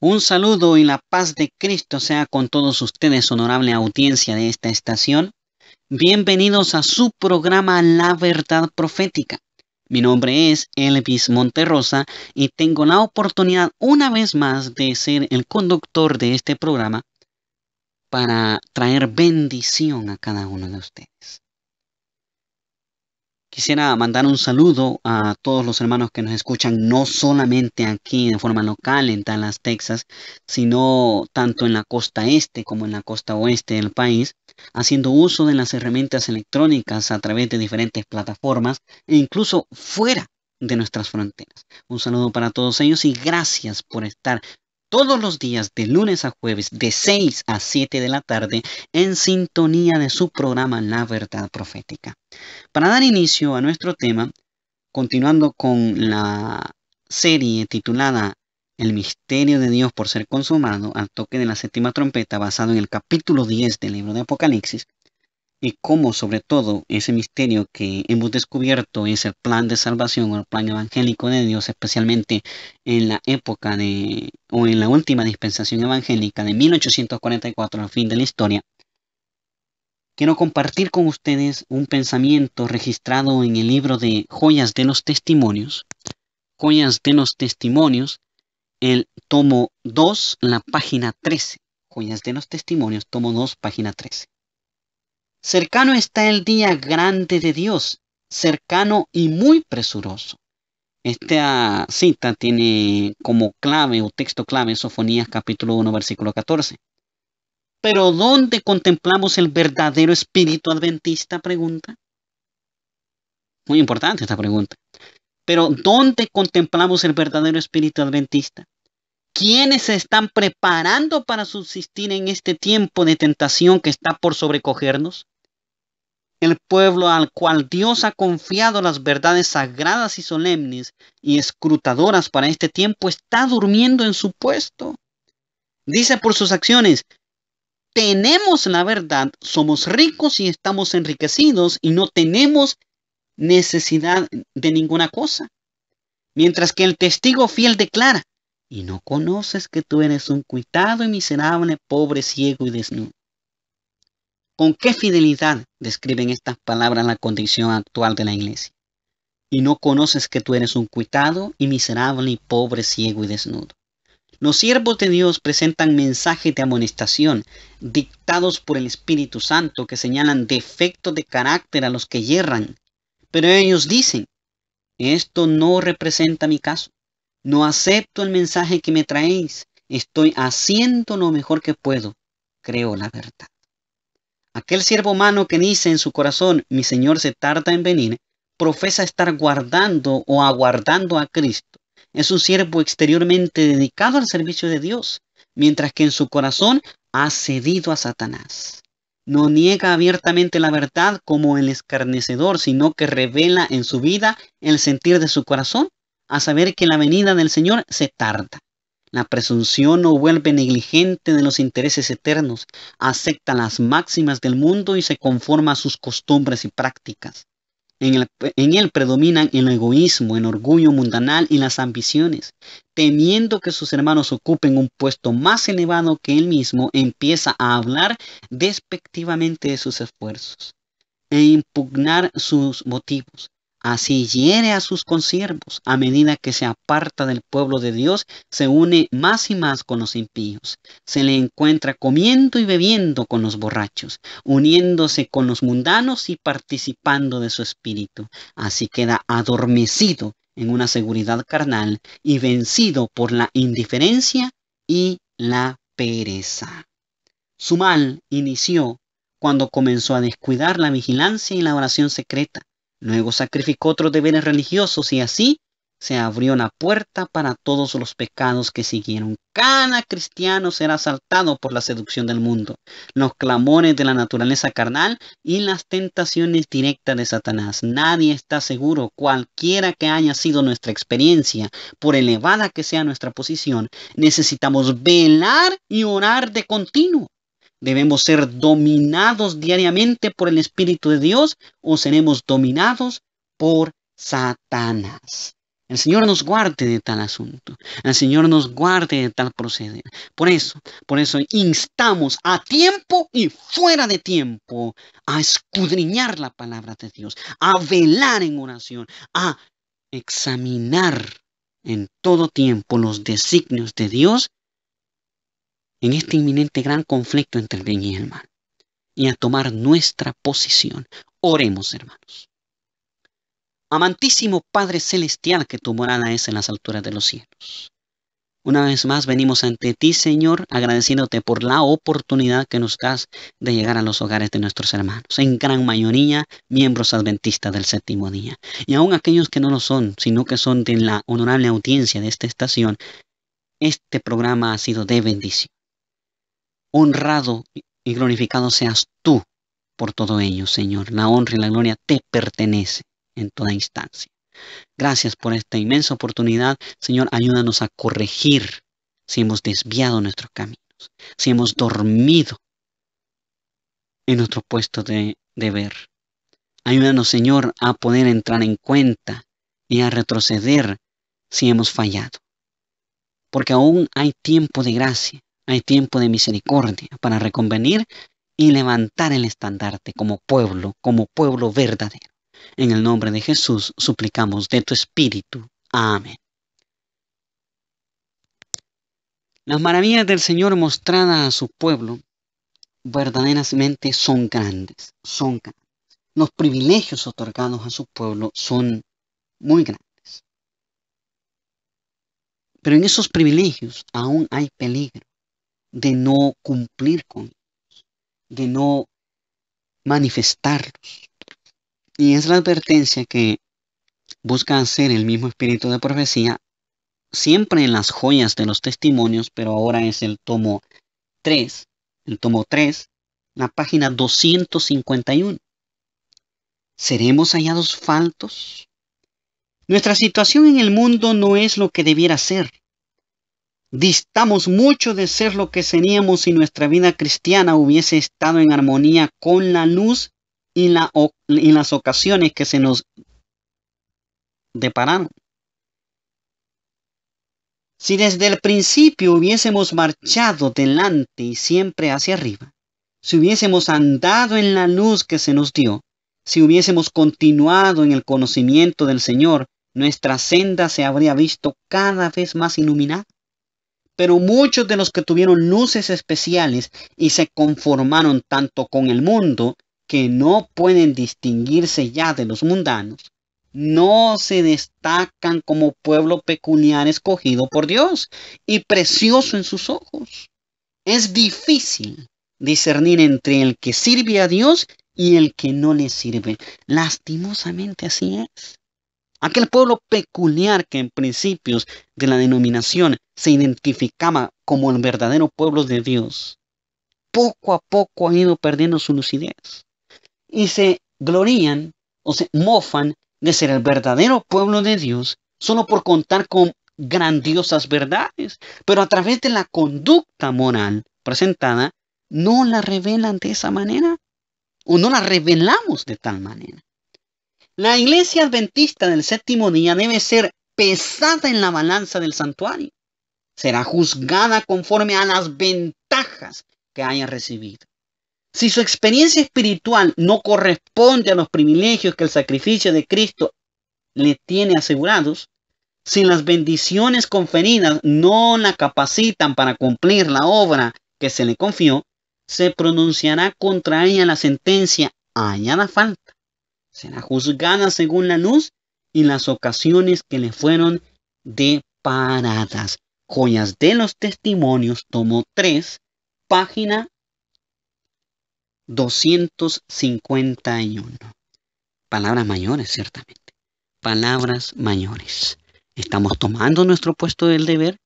Un saludo y la paz de Cristo sea con todos ustedes, honorable audiencia de esta estación. Bienvenidos a su programa La Verdad Profética. Mi nombre es Elvis Monterrosa y tengo la oportunidad una vez más de ser el conductor de este programa para traer bendición a cada uno de ustedes. Quisiera mandar un saludo a todos los hermanos que nos escuchan, no solamente aquí de forma local en Dallas, Texas, sino tanto en la costa este como en la costa oeste del país, haciendo uso de las herramientas electrónicas a través de diferentes plataformas e incluso fuera de nuestras fronteras. Un saludo para todos ellos y gracias por estar todos los días de lunes a jueves de 6 a 7 de la tarde en sintonía de su programa La Verdad Profética. Para dar inicio a nuestro tema, continuando con la serie titulada El misterio de Dios por ser consumado al toque de la séptima trompeta basado en el capítulo 10 del libro de Apocalipsis, y cómo sobre todo ese misterio que hemos descubierto es el plan de salvación o el plan evangélico de Dios, especialmente en la época de o en la última dispensación evangélica de 1844 al fin de la historia. Quiero compartir con ustedes un pensamiento registrado en el libro de Joyas de los Testimonios, Joyas de los Testimonios, el tomo 2, la página 13, Joyas de los Testimonios, tomo 2, página 13. Cercano está el día grande de Dios, cercano y muy presuroso. Esta cita tiene como clave o texto clave Sofonías capítulo 1 versículo 14. Pero ¿dónde contemplamos el verdadero espíritu adventista? Pregunta. Muy importante esta pregunta. Pero ¿dónde contemplamos el verdadero espíritu adventista? quienes se están preparando para subsistir en este tiempo de tentación que está por sobrecogernos? El pueblo al cual Dios ha confiado las verdades sagradas y solemnes y escrutadoras para este tiempo está durmiendo en su puesto. Dice por sus acciones, tenemos la verdad, somos ricos y estamos enriquecidos y no tenemos necesidad de ninguna cosa. Mientras que el testigo fiel declara, y no conoces que tú eres un cuitado y miserable, pobre, ciego y desnudo. ¿Con qué fidelidad describen estas palabras la condición actual de la iglesia? Y no conoces que tú eres un cuitado y miserable y pobre, ciego y desnudo. Los siervos de Dios presentan mensajes de amonestación dictados por el Espíritu Santo que señalan defectos de carácter a los que yerran. Pero ellos dicen, esto no representa mi caso. No acepto el mensaje que me traéis. Estoy haciendo lo mejor que puedo. Creo la verdad. Aquel siervo humano que dice en su corazón, mi Señor se tarda en venir, profesa estar guardando o aguardando a Cristo. Es un siervo exteriormente dedicado al servicio de Dios, mientras que en su corazón ha cedido a Satanás. No niega abiertamente la verdad como el escarnecedor, sino que revela en su vida el sentir de su corazón a saber que la venida del Señor se tarda. La presunción no vuelve negligente de los intereses eternos, acepta las máximas del mundo y se conforma a sus costumbres y prácticas. En, en él predominan el egoísmo, el orgullo mundanal y las ambiciones. Temiendo que sus hermanos ocupen un puesto más elevado que él mismo, empieza a hablar despectivamente de sus esfuerzos e impugnar sus motivos. Así hiere a sus consiervos. A medida que se aparta del pueblo de Dios, se une más y más con los impíos. Se le encuentra comiendo y bebiendo con los borrachos, uniéndose con los mundanos y participando de su espíritu. Así queda adormecido en una seguridad carnal y vencido por la indiferencia y la pereza. Su mal inició cuando comenzó a descuidar la vigilancia y la oración secreta, Luego sacrificó otros deberes religiosos y así se abrió la puerta para todos los pecados que siguieron. Cada cristiano será asaltado por la seducción del mundo, los clamores de la naturaleza carnal y las tentaciones directas de Satanás. Nadie está seguro, cualquiera que haya sido nuestra experiencia, por elevada que sea nuestra posición, necesitamos velar y orar de continuo Debemos ser dominados diariamente por el Espíritu de Dios o seremos dominados por Satanás. El Señor nos guarde de tal asunto. El Señor nos guarde de tal proceder. Por eso, por eso instamos a tiempo y fuera de tiempo a escudriñar la palabra de Dios, a velar en oración, a examinar en todo tiempo los designios de Dios en este inminente gran conflicto entre el bien y el mal y a tomar nuestra posición. Oremos, hermanos. Amantísimo Padre Celestial, que tu morada es en las alturas de los cielos. Una vez más venimos ante ti, Señor, agradeciéndote por la oportunidad que nos das de llegar a los hogares de nuestros hermanos, en gran mayoría miembros adventistas del séptimo día, y aun aquellos que no lo son, sino que son de la honorable audiencia de esta estación, este programa ha sido de bendición honrado y glorificado seas tú por todo ello, Señor. La honra y la gloria te pertenece en toda instancia. Gracias por esta inmensa oportunidad. Señor, ayúdanos a corregir si hemos desviado nuestros caminos, si hemos dormido en nuestro puesto de deber. Ayúdanos, Señor, a poder entrar en cuenta y a retroceder si hemos fallado. Porque aún hay tiempo de gracia hay tiempo de misericordia para reconvenir y levantar el estandarte como pueblo, como pueblo verdadero. En el nombre de Jesús suplicamos de tu Espíritu. Amén. Las maravillas del Señor mostradas a su pueblo verdaderamente son grandes, son grandes. Los privilegios otorgados a su pueblo son muy grandes. Pero en esos privilegios aún hay peligro de no cumplir con de no manifestarlos. Y es la advertencia que busca hacer el mismo espíritu de profecía siempre en las joyas de los testimonios, pero ahora es el tomo 3, el tomo 3, la página 251. ¿Seremos hallados faltos? Nuestra situación en el mundo no es lo que debiera ser. Distamos mucho de ser lo que seríamos si nuestra vida cristiana hubiese estado en armonía con la luz y, las ocasiones que se nos depararon. Si desde el principio hubiésemos marchado delante y siempre hacia arriba, si hubiésemos andado en la luz que se nos dio, si hubiésemos continuado en el conocimiento del Señor, nuestra senda se habría visto cada vez más iluminada pero muchos de los que tuvieron luces especiales y se conformaron tanto con el mundo que no pueden distinguirse ya de los mundanos, no se destacan como pueblo pecuniario escogido por Dios y precioso en sus ojos. Es difícil discernir entre el que sirve a Dios y el que no le sirve. Lastimosamente así es. Aquel pueblo peculiar que en principios de la denominación se identificaba como el verdadero pueblo de Dios, poco a poco ha ido perdiendo su lucidez y se glorían o se mofan de ser el verdadero pueblo de Dios solo por contar con grandiosas verdades, pero a través de la conducta moral presentada, no la revelan de esa manera o no la revelamos de tal manera. La iglesia adventista del séptimo día debe ser pesada en la balanza del santuario. Será juzgada conforme a las ventajas que haya recibido. Si su experiencia espiritual no corresponde a los privilegios que el sacrificio de Cristo le tiene asegurados, si las bendiciones conferidas no la capacitan para cumplir la obra que se le confió, se pronunciará contra ella la sentencia añada falta será juzgada según la luz y las ocasiones que le fueron deparadas. Joyas de los Testimonios, tomo 3, página 251. Palabras mayores, ciertamente. Palabras mayores. Estamos tomando nuestro puesto del deber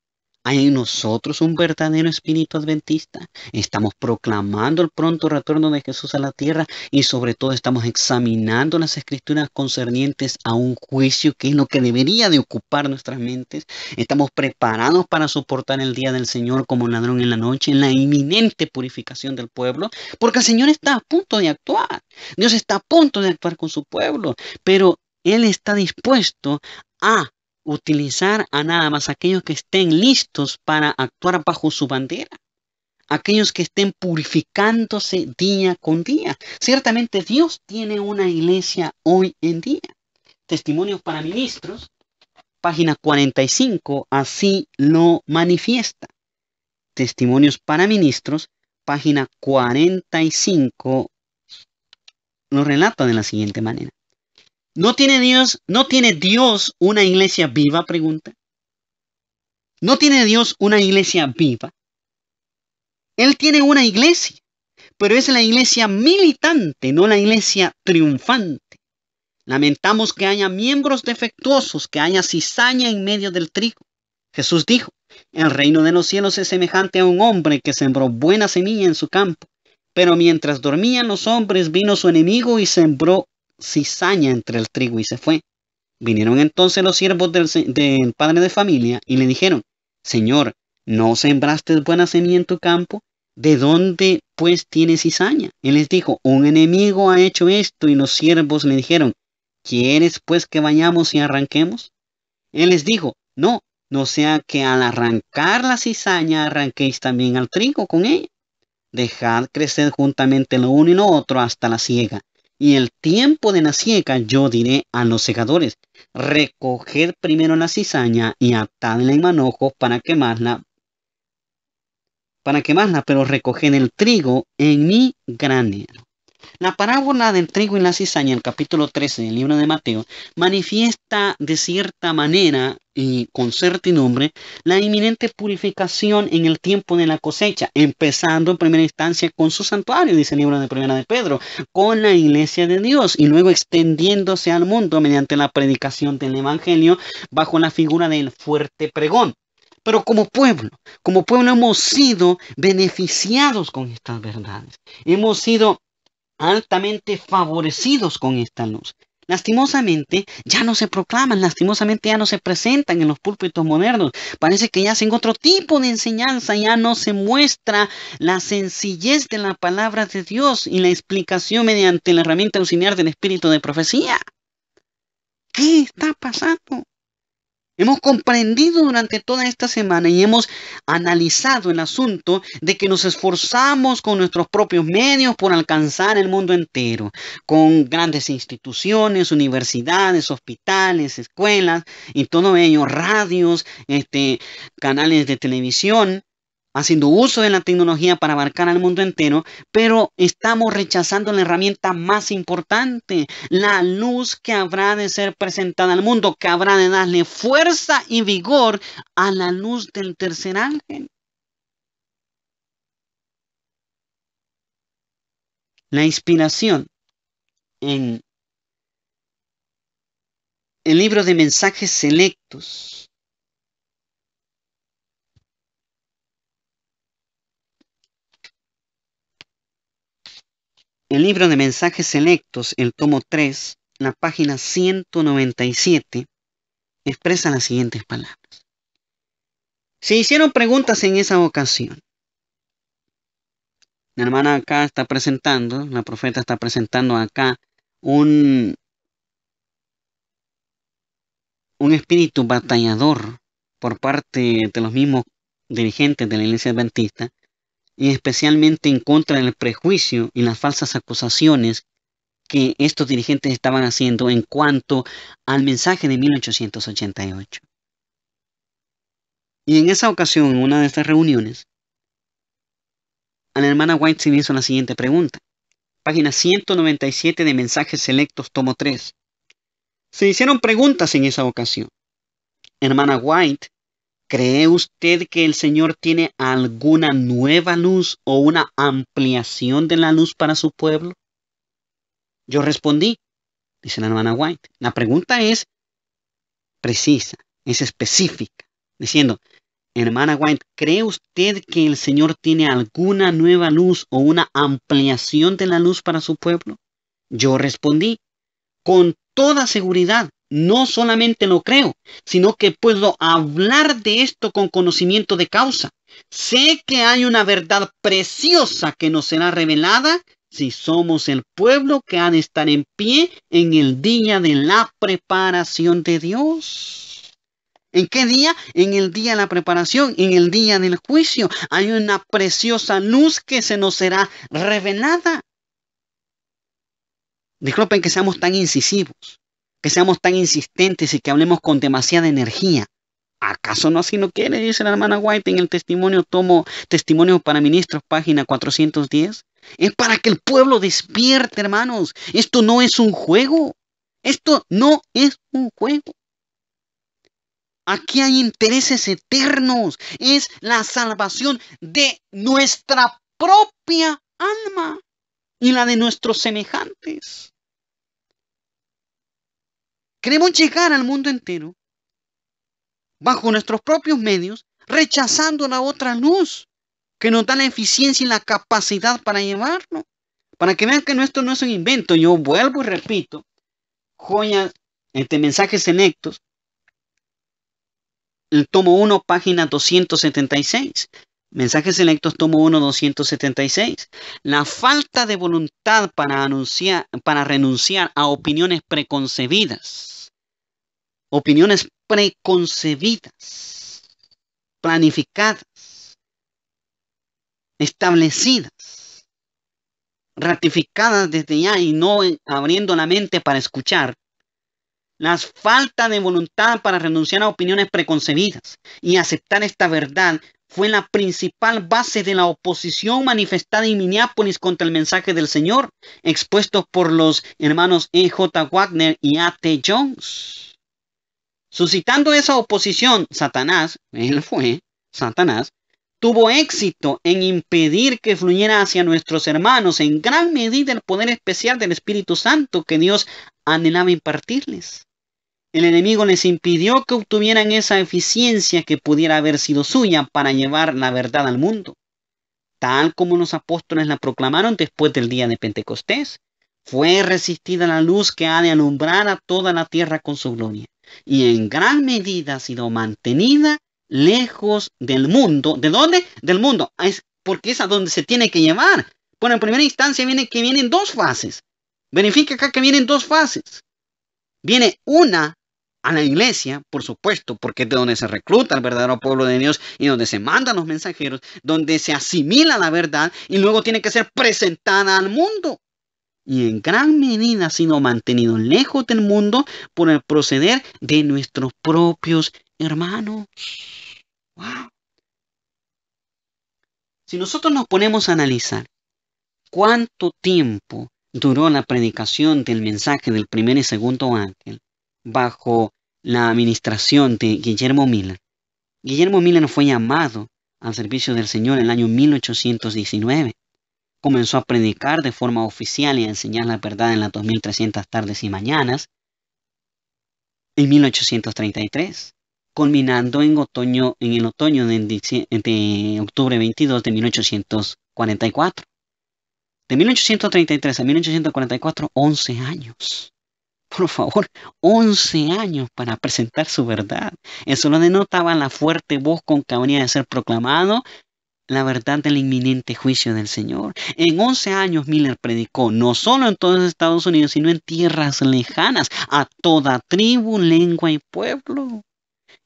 hay en nosotros un verdadero espíritu adventista. Estamos proclamando el pronto retorno de Jesús a la tierra y sobre todo estamos examinando las escrituras concernientes a un juicio que es lo que debería de ocupar nuestras mentes. Estamos preparados para soportar el día del Señor como ladrón en la noche, en la inminente purificación del pueblo, porque el Señor está a punto de actuar. Dios está a punto de actuar con su pueblo, pero Él está dispuesto a utilizar a nada más aquellos que estén listos para actuar bajo su bandera, aquellos que estén purificándose día con día. Ciertamente Dios tiene una iglesia hoy en día. Testimonios para ministros, página 45, así lo manifiesta. Testimonios para ministros, página 45, lo relata de la siguiente manera. ¿No tiene Dios, no tiene Dios una iglesia viva? Pregunta. ¿No tiene Dios una iglesia viva? Él tiene una iglesia, pero es la iglesia militante, no la iglesia triunfante. Lamentamos que haya miembros defectuosos, que haya cizaña en medio del trigo. Jesús dijo, el reino de los cielos es semejante a un hombre que sembró buena semilla en su campo, pero mientras dormían los hombres vino su enemigo y sembró cizaña entre el trigo y se fue. Vinieron entonces los siervos del, padre de familia y le dijeron, Señor, ¿no sembraste buena semilla en tu campo? ¿De dónde pues tiene cizaña? Él les dijo, un enemigo ha hecho esto y los siervos le dijeron, ¿quieres pues que vayamos y arranquemos? Él les dijo, no, no sea que al arrancar la cizaña arranquéis también al trigo con ella. Dejad crecer juntamente lo uno y lo otro hasta la siega y el tiempo de la siega yo diré a los segadores, recoger primero la cizaña y atadla en manojos para quemarla, para quemarla, pero recogen el trigo en mi granero. La parábola del trigo y la cizaña, el capítulo 13 del libro de Mateo, manifiesta de cierta manera y con certidumbre la inminente purificación en el tiempo de la cosecha, empezando en primera instancia con su santuario, dice el libro de Primera de Pedro, con la iglesia de Dios y luego extendiéndose al mundo mediante la predicación del Evangelio bajo la figura del fuerte pregón. Pero como pueblo, como pueblo hemos sido beneficiados con estas verdades. Hemos sido altamente favorecidos con esta luz. Lastimosamente ya no se proclaman, lastimosamente ya no se presentan en los púlpitos modernos. Parece que ya hacen otro tipo de enseñanza, ya no se muestra la sencillez de la palabra de Dios y la explicación mediante la herramienta auxiliar del espíritu de profecía. ¿Qué está pasando? Hemos comprendido durante toda esta semana y hemos analizado el asunto de que nos esforzamos con nuestros propios medios por alcanzar el mundo entero, con grandes instituciones, universidades, hospitales, escuelas y todo ello, radios, este, canales de televisión, haciendo uso de la tecnología para abarcar al mundo entero, pero estamos rechazando la herramienta más importante, la luz que habrá de ser presentada al mundo, que habrá de darle fuerza y vigor a la luz del tercer ángel. La inspiración en el libro de mensajes selectos El libro de mensajes selectos, el tomo 3, la página 197, expresa las siguientes palabras. Se hicieron preguntas en esa ocasión. La hermana acá está presentando, la profeta está presentando acá un, un espíritu batallador por parte de los mismos dirigentes de la iglesia adventista y especialmente en contra del prejuicio y las falsas acusaciones que estos dirigentes estaban haciendo en cuanto al mensaje de 1888. Y en esa ocasión, en una de estas reuniones, a la hermana White se le hizo la siguiente pregunta. Página 197 de Mensajes Selectos, tomo 3. Se hicieron preguntas en esa ocasión. Hermana White ¿Cree usted que el Señor tiene alguna nueva luz o una ampliación de la luz para su pueblo? Yo respondí, dice la hermana White. La pregunta es precisa, es específica, diciendo, hermana White, ¿cree usted que el Señor tiene alguna nueva luz o una ampliación de la luz para su pueblo? Yo respondí, con toda seguridad, no solamente lo creo, sino que puedo hablar de esto con conocimiento de causa. Sé que hay una verdad preciosa que nos será revelada si somos el pueblo que ha de estar en pie en el día de la preparación de Dios. ¿En qué día? En el día de la preparación, en el día del juicio. Hay una preciosa luz que se nos será revelada. Disculpen que seamos tan incisivos que seamos tan insistentes y que hablemos con demasiada energía. ¿Acaso no así no quiere? Dice la hermana White en el testimonio, tomo testimonio para ministros, página 410. Es para que el pueblo despierte, hermanos. Esto no es un juego. Esto no es un juego. Aquí hay intereses eternos. Es la salvación de nuestra propia alma y la de nuestros semejantes. Queremos llegar al mundo entero bajo nuestros propios medios, rechazando la otra luz que nos da la eficiencia y la capacidad para llevarlo. Para que vean que esto no es un invento, yo vuelvo y repito, joya, este, mensajes enectos el tomo 1, página 276. Mensajes Selectos, tomo 1, 276. La falta de voluntad para, anunciar, para renunciar a opiniones preconcebidas. Opiniones preconcebidas, planificadas, establecidas, ratificadas desde ya y no abriendo la mente para escuchar la falta de voluntad para renunciar a opiniones preconcebidas y aceptar esta verdad fue la principal base de la oposición manifestada en Minneapolis contra el mensaje del Señor, expuesto por los hermanos E.J. Wagner y A.T. Jones. Suscitando esa oposición, Satanás, él fue, Satanás, tuvo éxito en impedir que fluyera hacia nuestros hermanos en gran medida el poder especial del Espíritu Santo que Dios anhelaba impartirles. El enemigo les impidió que obtuvieran esa eficiencia que pudiera haber sido suya para llevar la verdad al mundo, tal como los apóstoles la proclamaron después del día de Pentecostés. Fue resistida la luz que ha de alumbrar a toda la tierra con su gloria, y en gran medida ha sido mantenida lejos del mundo. ¿De dónde? Del mundo. Es porque es a donde se tiene que llevar. Bueno, en primera instancia viene que vienen dos fases. Verifica acá que vienen dos fases. Viene una a la iglesia, por supuesto, porque es de donde se recluta el verdadero pueblo de Dios y donde se mandan los mensajeros, donde se asimila la verdad y luego tiene que ser presentada al mundo. Y en gran medida ha sido mantenido lejos del mundo por el proceder de nuestros propios hermanos. Si nosotros nos ponemos a analizar cuánto tiempo duró la predicación del mensaje del primer y segundo ángel, bajo la administración de Guillermo milán Guillermo milán fue llamado al servicio del Señor en el año 1819. Comenzó a predicar de forma oficial y a enseñar la verdad en las 2300 tardes y mañanas en 1833, culminando en otoño en el otoño de octubre 22 de 1844. De 1833 a 1844, 11 años por favor, 11 años para presentar su verdad. Eso lo denotaba la fuerte voz con que habría de ser proclamado la verdad del inminente juicio del Señor. En 11 años Miller predicó no solo en todos los Estados Unidos, sino en tierras lejanas, a toda tribu, lengua y pueblo.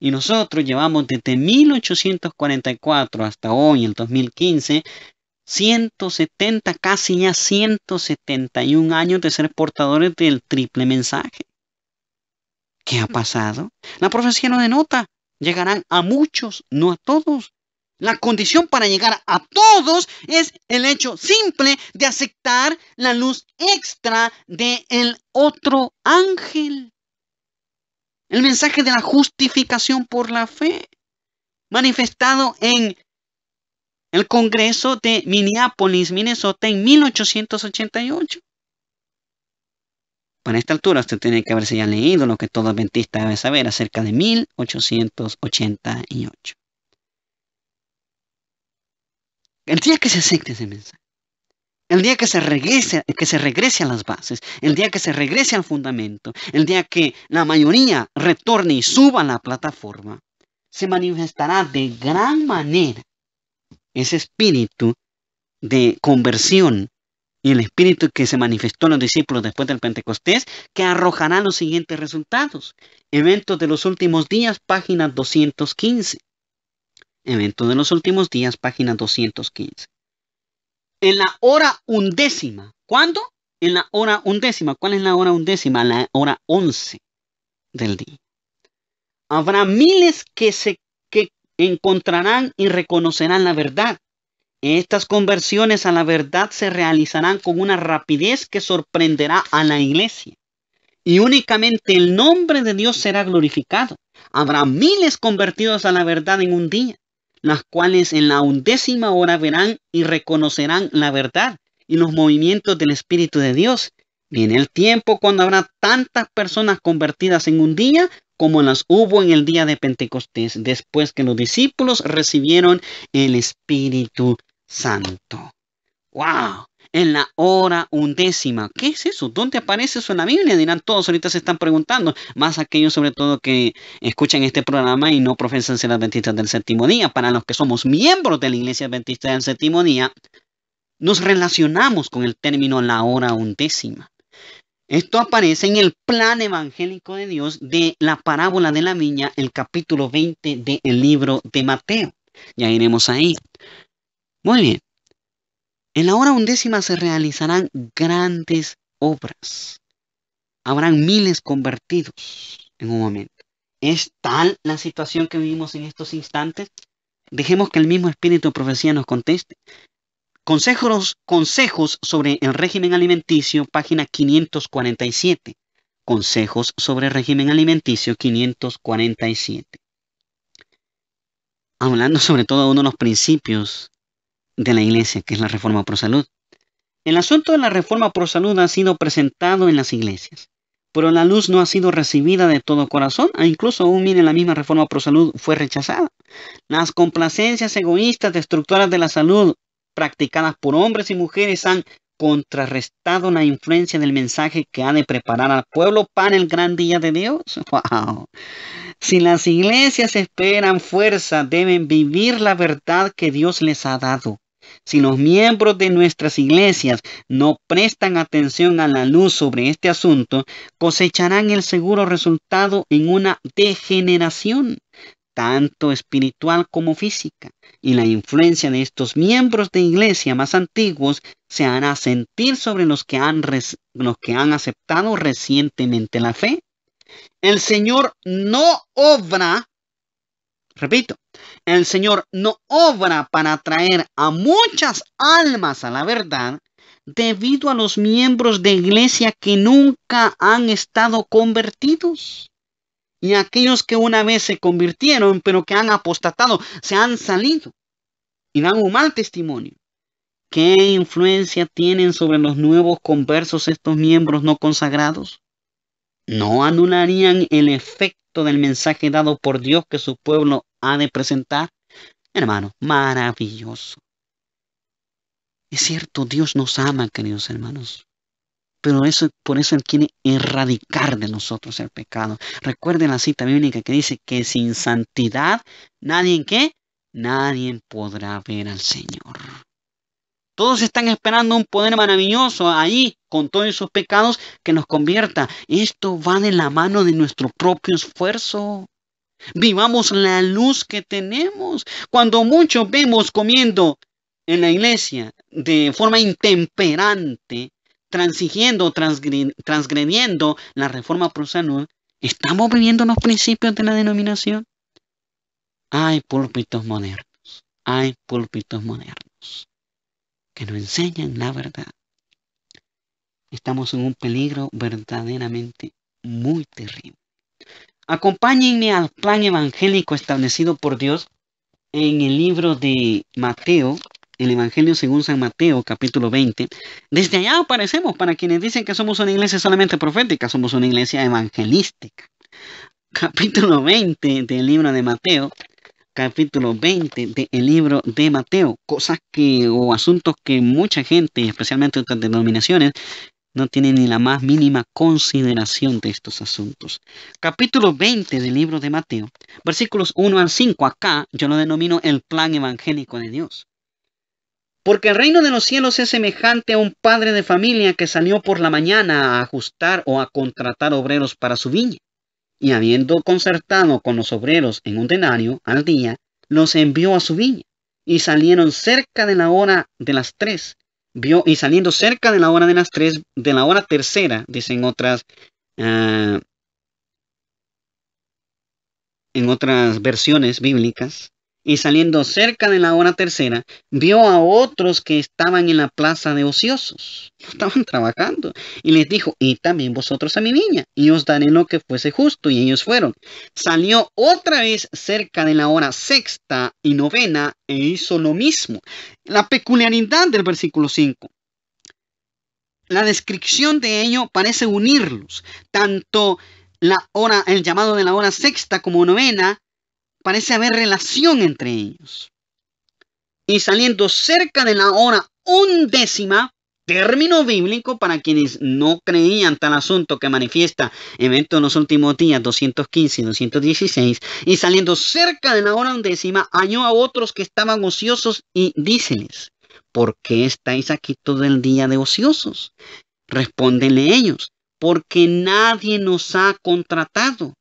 Y nosotros llevamos desde 1844 hasta hoy, el 2015, 170, casi ya 171 años de ser portadores del triple mensaje. ¿Qué ha pasado? La profecía no denota. Llegarán a muchos, no a todos. La condición para llegar a todos es el hecho simple de aceptar la luz extra del el otro ángel. El mensaje de la justificación por la fe, manifestado en el Congreso de Minneapolis, Minnesota, en 1888. Para esta altura usted tiene que haberse ya leído lo que todo adventista debe saber acerca de 1888. El día que se acepte ese mensaje, el día que se, regrese, que se regrese a las bases, el día que se regrese al fundamento, el día que la mayoría retorne y suba a la plataforma, se manifestará de gran manera ese espíritu de conversión y el espíritu que se manifestó en los discípulos después del Pentecostés, que arrojará los siguientes resultados. Eventos de los últimos días, página 215. Eventos de los últimos días, página 215. En la hora undécima. ¿Cuándo? En la hora undécima. ¿Cuál es la hora undécima? La hora once del día. Habrá miles que se encontrarán y reconocerán la verdad. Estas conversiones a la verdad se realizarán con una rapidez que sorprenderá a la iglesia. Y únicamente el nombre de Dios será glorificado. Habrá miles convertidos a la verdad en un día, las cuales en la undécima hora verán y reconocerán la verdad y los movimientos del Espíritu de Dios Viene el tiempo cuando habrá tantas personas convertidas en un día como las hubo en el día de Pentecostés, después que los discípulos recibieron el Espíritu Santo. ¡Wow! En la hora undécima. ¿Qué es eso? ¿Dónde aparece eso en la Biblia? Dirán todos, ahorita se están preguntando, más aquellos sobre todo que escuchan este programa y no profesan ser adventistas del séptimo día. Para los que somos miembros de la Iglesia Adventista del séptimo día, nos relacionamos con el término la hora undécima. Esto aparece en el plan evangélico de Dios de la parábola de la viña, el capítulo 20 del libro de Mateo. Ya iremos ahí. Muy bien. En la hora undécima se realizarán grandes obras. Habrán miles convertidos en un momento. Es tal la situación que vivimos en estos instantes. Dejemos que el mismo espíritu de profecía nos conteste. Consejos, sobre el régimen alimenticio, página 547. Consejos sobre el régimen alimenticio, 547. Hablando sobre todo uno de los principios de la Iglesia, que es la reforma pro salud. El asunto de la reforma pro salud ha sido presentado en las iglesias, pero la luz no ha sido recibida de todo corazón, e incluso aún mire la misma reforma pro salud fue rechazada. Las complacencias egoístas destructoras de la salud practicadas por hombres y mujeres han contrarrestado la influencia del mensaje que ha de preparar al pueblo para el gran día de Dios. ¡Wow! Si las iglesias esperan fuerza, deben vivir la verdad que Dios les ha dado. Si los miembros de nuestras iglesias no prestan atención a la luz sobre este asunto, cosecharán el seguro resultado en una degeneración tanto espiritual como física, y la influencia de estos miembros de iglesia más antiguos se hará sentir sobre los que han, los que han aceptado recientemente la fe. El Señor no obra, repito, el Señor no obra para atraer a muchas almas a la verdad debido a los miembros de iglesia que nunca han estado convertidos y aquellos que una vez se convirtieron, pero que han apostatado, se han salido y dan un mal testimonio. ¿Qué influencia tienen sobre los nuevos conversos estos miembros no consagrados? ¿No anularían el efecto del mensaje dado por Dios que su pueblo ha de presentar? Hermano, maravilloso. Es cierto, Dios nos ama, queridos hermanos pero eso, por eso Él quiere erradicar de nosotros el pecado. Recuerden la cita bíblica que dice que sin santidad nadie en nadie podrá ver al Señor. Todos están esperando un poder maravilloso ahí, con todos esos pecados, que nos convierta. Esto va de la mano de nuestro propio esfuerzo. Vivamos la luz que tenemos. Cuando muchos vemos comiendo en la iglesia de forma intemperante, transigiendo, transgrediendo la reforma prusiana, ¿estamos viviendo los principios de la denominación? Hay púlpitos modernos, hay púlpitos modernos que nos enseñan la verdad. Estamos en un peligro verdaderamente muy terrible. Acompáñenme al plan evangélico establecido por Dios en el libro de Mateo, el Evangelio según San Mateo capítulo 20. Desde allá aparecemos para quienes dicen que somos una iglesia solamente profética, somos una iglesia evangelística. Capítulo 20 del libro de Mateo, capítulo 20 del libro de Mateo, cosas que o asuntos que mucha gente, especialmente otras denominaciones, no tienen ni la más mínima consideración de estos asuntos. Capítulo 20 del libro de Mateo, versículos 1 al 5, acá yo lo denomino el plan evangélico de Dios. Porque el reino de los cielos es semejante a un padre de familia que salió por la mañana a ajustar o a contratar obreros para su viña, y habiendo concertado con los obreros en un denario al día, los envió a su viña, y salieron cerca de la hora de las tres, vio, y saliendo cerca de la hora de las tres, de la hora tercera, dicen otras, ah, en otras versiones bíblicas, y saliendo cerca de la hora tercera, vio a otros que estaban en la plaza de ociosos, estaban trabajando, y les dijo, y también vosotros a mi niña, y os daré lo que fuese justo, y ellos fueron. Salió otra vez cerca de la hora sexta y novena, e hizo lo mismo. La peculiaridad del versículo 5. La descripción de ello parece unirlos, tanto la hora, el llamado de la hora sexta como novena, parece haber relación entre ellos. Y saliendo cerca de la hora undécima, término bíblico para quienes no creían tal asunto que manifiesta evento en los últimos días 215 y 216, y saliendo cerca de la hora undécima, añó a otros que estaban ociosos y díceles, ¿por qué estáis aquí todo el día de ociosos? respóndenle ellos, porque nadie nos ha contratado.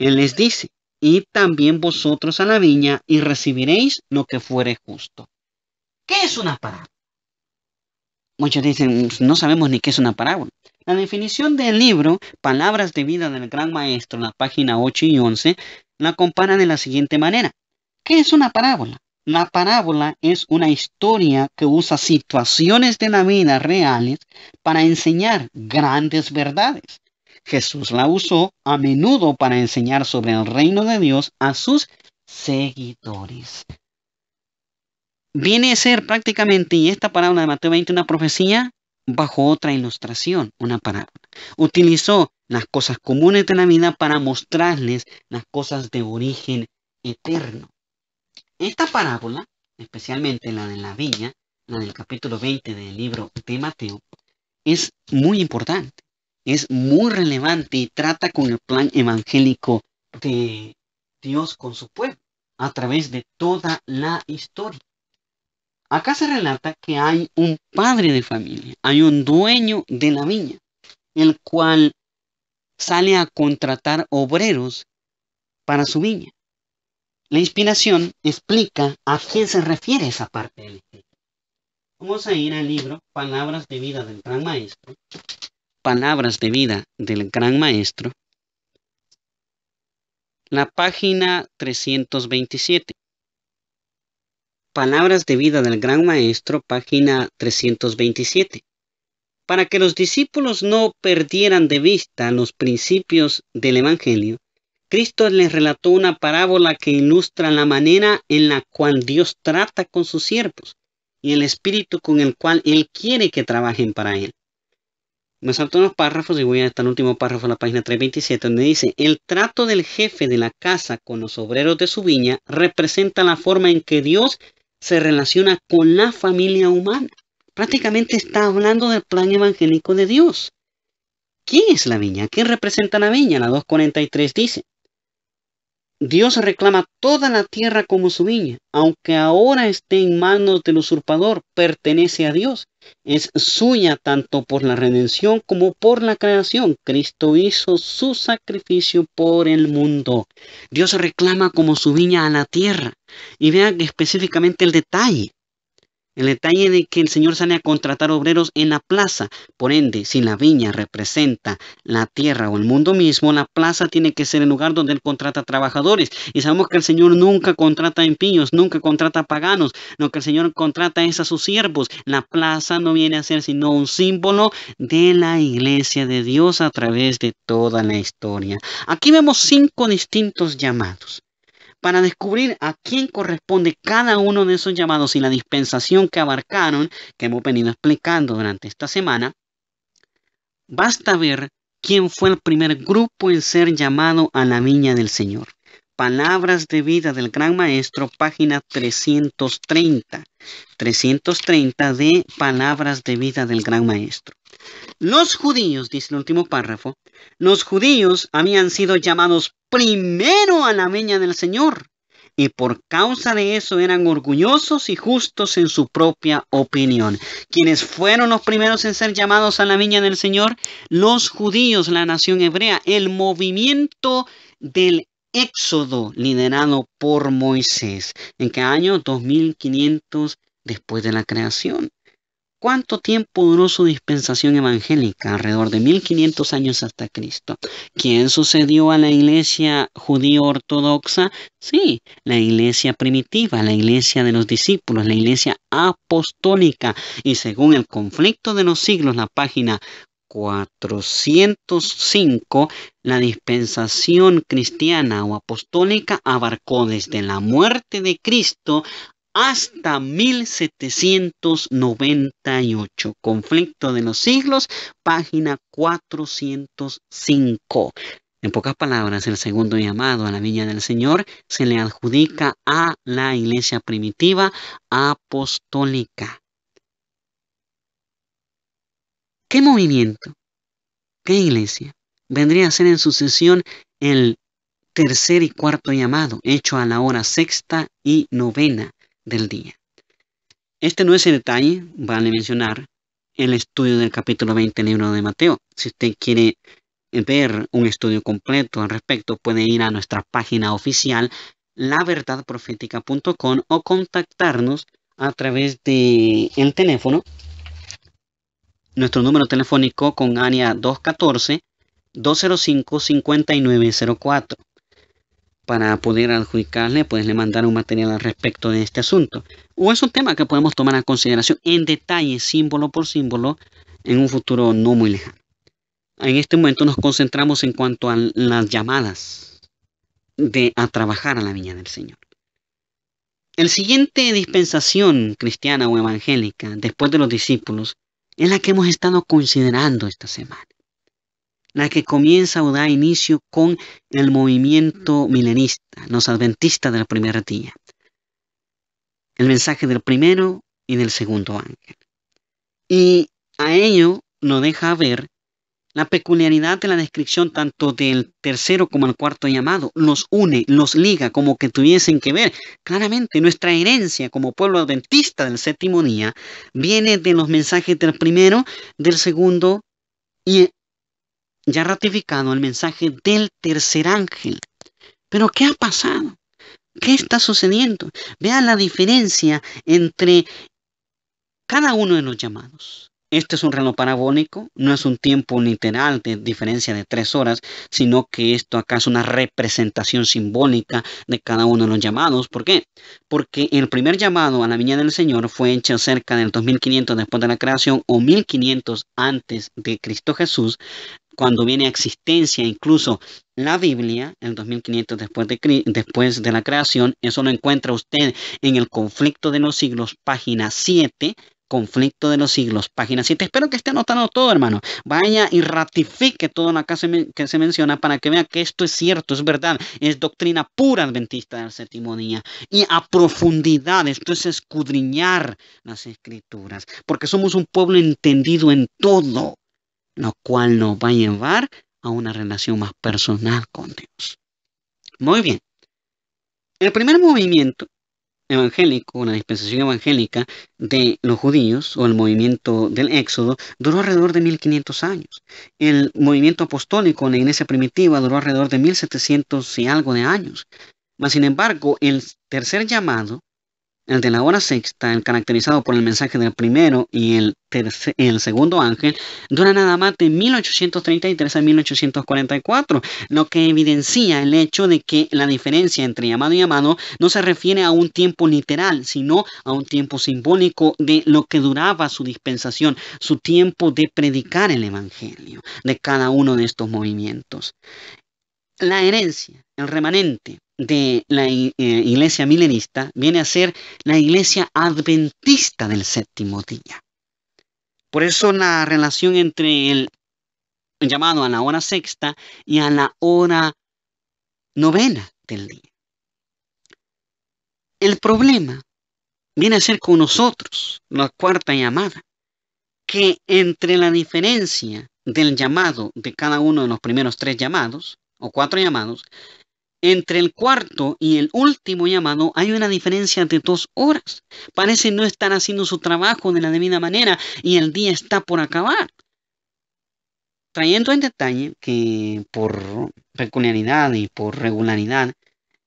Él les dice, y también vosotros a la viña y recibiréis lo que fuere justo. ¿Qué es una parábola? Muchos dicen, no sabemos ni qué es una parábola. La definición del libro Palabras de vida del Gran Maestro, en la página 8 y 11, la compara de la siguiente manera. ¿Qué es una parábola? La parábola es una historia que usa situaciones de la vida reales para enseñar grandes verdades. Jesús la usó a menudo para enseñar sobre el reino de Dios a sus seguidores. Viene a ser prácticamente, y esta parábola de Mateo 20, una profecía bajo otra ilustración, una parábola. Utilizó las cosas comunes de la vida para mostrarles las cosas de origen eterno. Esta parábola, especialmente la de la viña, la del capítulo 20 del libro de Mateo, es muy importante es muy relevante y trata con el plan evangélico de Dios con su pueblo a través de toda la historia. Acá se relata que hay un padre de familia, hay un dueño de la viña, el cual sale a contratar obreros para su viña. La inspiración explica a quién se refiere esa parte del Vamos a ir al libro Palabras de Vida del Gran Maestro, Palabras de vida del Gran Maestro, la página 327. Palabras de vida del Gran Maestro, página 327. Para que los discípulos no perdieran de vista los principios del Evangelio, Cristo les relató una parábola que ilustra la manera en la cual Dios trata con sus siervos y el espíritu con el cual Él quiere que trabajen para Él. Me salto unos párrafos y voy hasta el último párrafo de la página 327, donde dice, el trato del jefe de la casa con los obreros de su viña representa la forma en que Dios se relaciona con la familia humana. Prácticamente está hablando del plan evangélico de Dios. ¿Quién es la viña? ¿Quién representa la viña? La 243 dice, Dios reclama toda la tierra como su viña, aunque ahora esté en manos del usurpador, pertenece a Dios. Es suya tanto por la redención como por la creación. Cristo hizo su sacrificio por el mundo. Dios reclama como su viña a la tierra. Y vean específicamente el detalle. El detalle de que el Señor sale a contratar obreros en la plaza. Por ende, si la viña representa la tierra o el mundo mismo, la plaza tiene que ser el lugar donde Él contrata trabajadores. Y sabemos que el Señor nunca contrata empiños, nunca contrata paganos. Lo que el Señor contrata es a sus siervos. La plaza no viene a ser sino un símbolo de la iglesia de Dios a través de toda la historia. Aquí vemos cinco distintos llamados para descubrir a quién corresponde cada uno de esos llamados y la dispensación que abarcaron, que hemos venido explicando durante esta semana, basta ver quién fue el primer grupo en ser llamado a la viña del Señor. Palabras de vida del Gran Maestro, página 330. 330 de Palabras de vida del Gran Maestro. Los judíos, dice el último párrafo, los judíos habían sido llamados primero a la viña del Señor y por causa de eso eran orgullosos y justos en su propia opinión. Quienes fueron los primeros en ser llamados a la viña del Señor, los judíos, la nación hebrea, el movimiento del éxodo liderado por Moisés. ¿En qué año? 2500 después de la creación. ¿Cuánto tiempo duró su dispensación evangélica? Alrededor de 1500 años hasta Cristo. ¿Quién sucedió a la iglesia judío ortodoxa? Sí, la iglesia primitiva, la iglesia de los discípulos, la iglesia apostólica. Y según el conflicto de los siglos, la página 405, la dispensación cristiana o apostólica abarcó desde la muerte de Cristo hasta 1798. Conflicto de los siglos, página 405. En pocas palabras, el segundo llamado a la viña del Señor se le adjudica a la iglesia primitiva apostólica. ¿Qué movimiento? ¿Qué iglesia? Vendría a ser en sucesión el tercer y cuarto llamado, hecho a la hora sexta y novena del día. Este no es el detalle, vale mencionar el estudio del capítulo 20 libro de Mateo. Si usted quiere eh, ver un estudio completo al respecto, puede ir a nuestra página oficial laverdadprofética.com o contactarnos a través de el teléfono. Nuestro número telefónico con área 214 205 5904 para poder adjudicarle, puedes le mandar un material al respecto de este asunto. O es un tema que podemos tomar en consideración en detalle, símbolo por símbolo, en un futuro no muy lejano. En este momento nos concentramos en cuanto a las llamadas de a trabajar a la viña del Señor. El siguiente dispensación cristiana o evangélica, después de los discípulos, es la que hemos estado considerando esta semana la que comienza o da inicio con el movimiento milenista, los adventistas del primer día. El mensaje del primero y del segundo ángel. Y a ello nos deja ver la peculiaridad de la descripción tanto del tercero como el cuarto llamado. Los une, los liga, como que tuviesen que ver. Claramente nuestra herencia como pueblo adventista del séptimo día viene de los mensajes del primero, del segundo y ya ratificado el mensaje del tercer ángel. Pero ¿qué ha pasado? ¿Qué está sucediendo? Vean la diferencia entre cada uno de los llamados. Este es un reloj parabólico, no es un tiempo literal de diferencia de tres horas, sino que esto acá es una representación simbólica de cada uno de los llamados. ¿Por qué? Porque el primer llamado a la viña del Señor fue hecho cerca del 2500 después de la creación o 1500 antes de Cristo Jesús, cuando viene a existencia incluso la Biblia, el 2500 después de, después de la creación, eso lo encuentra usted en el conflicto de los siglos, página 7, Conflicto de los siglos, página 7. Espero que esté anotando todo, hermano. Vaya y ratifique todo lo que se, que se menciona para que vea que esto es cierto, es verdad. Es doctrina pura adventista del séptimo día. Y a profundidad, esto es escudriñar las escrituras. Porque somos un pueblo entendido en todo, lo cual nos va a llevar a una relación más personal con Dios. Muy bien. El primer movimiento evangélico, la dispensación evangélica de los judíos o el movimiento del Éxodo duró alrededor de 1500 años. El movimiento apostólico en la iglesia primitiva duró alrededor de 1700 y algo de años. Mas, sin embargo, el tercer llamado el de la hora sexta, el caracterizado por el mensaje del primero y el, el segundo ángel, dura nada más de 1833 a 1844, lo que evidencia el hecho de que la diferencia entre llamado y llamado no se refiere a un tiempo literal, sino a un tiempo simbólico de lo que duraba su dispensación, su tiempo de predicar el Evangelio de cada uno de estos movimientos. La herencia, el remanente, de la eh, iglesia milenista viene a ser la iglesia adventista del séptimo día. Por eso la relación entre el llamado a la hora sexta y a la hora novena del día. El problema viene a ser con nosotros, la cuarta llamada, que entre la diferencia del llamado de cada uno de los primeros tres llamados, o cuatro llamados, entre el cuarto y el último llamado hay una diferencia de dos horas. Parece no estar haciendo su trabajo de la debida manera y el día está por acabar. Trayendo en detalle que por peculiaridad y por regularidad,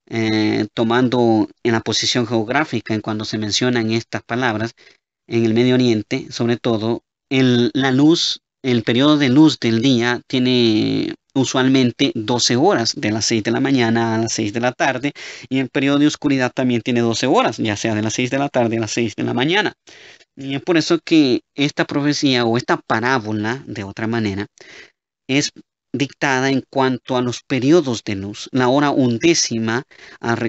eh, tomando en la posición geográfica en cuando se mencionan estas palabras, en el Medio Oriente, sobre todo, la luz, el periodo de luz del día tiene usualmente 12 horas, de las 6 de la mañana a las 6 de la tarde, y el periodo de oscuridad también tiene 12 horas, ya sea de las 6 de la tarde a las 6 de la mañana. Y es por eso que esta profecía o esta parábola, de otra manera, es dictada en cuanto a los periodos de luz. La hora undécima,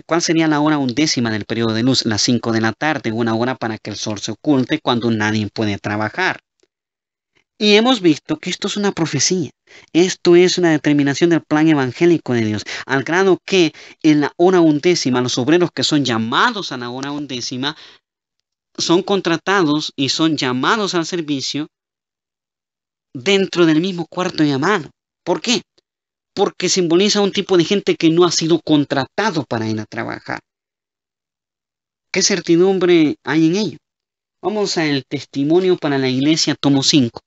¿cuál sería la hora undécima del periodo de luz? Las 5 de la tarde, una hora para que el sol se oculte cuando nadie puede trabajar. Y hemos visto que esto es una profecía, esto es una determinación del plan evangélico de Dios, al grado que en la hora undécima los obreros que son llamados a la hora undécima son contratados y son llamados al servicio dentro del mismo cuarto llamado. ¿Por qué? Porque simboliza un tipo de gente que no ha sido contratado para ir a trabajar. ¿Qué certidumbre hay en ello? Vamos al testimonio para la iglesia, tomo 5.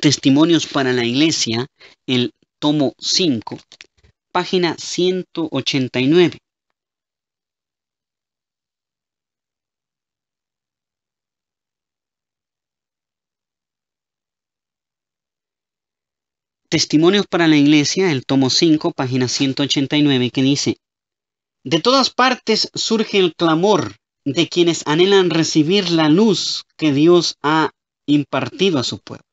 Testimonios para la Iglesia, el tomo 5, página 189. Testimonios para la Iglesia, el tomo 5, página 189, que dice, De todas partes surge el clamor de quienes anhelan recibir la luz que Dios ha impartido a su pueblo.